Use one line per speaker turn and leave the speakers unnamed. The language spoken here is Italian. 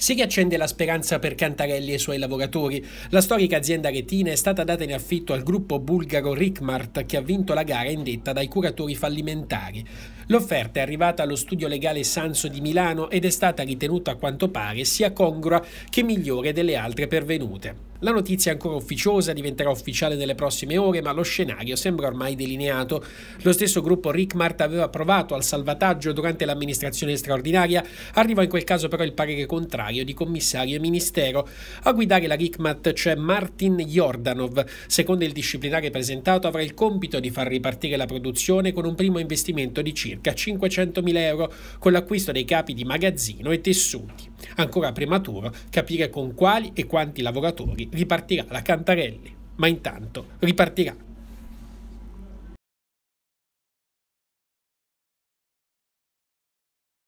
Si riaccende la speranza per Cantarelli e i suoi lavoratori. La storica azienda retina è stata data in affitto al gruppo bulgaro Rickmart che ha vinto la gara indetta dai curatori fallimentari. L'offerta è arrivata allo studio legale Sanso di Milano ed è stata ritenuta a quanto pare sia congrua che migliore delle altre pervenute. La notizia è ancora ufficiosa, diventerà ufficiale nelle prossime ore, ma lo scenario sembra ormai delineato. Lo stesso gruppo Rickmart aveva provato al salvataggio durante l'amministrazione straordinaria, arrivò in quel caso però il parere contrario di commissario e ministero. A guidare la Rickmart c'è Martin Jordanov. Secondo il disciplinare presentato avrà il compito di far ripartire la produzione con un primo investimento di circa 500.000 euro con l'acquisto dei capi di magazzino e tessuti. Ancora prematuro capire con quali e quanti lavoratori ripartirà la Cantarelli, ma
intanto ripartirà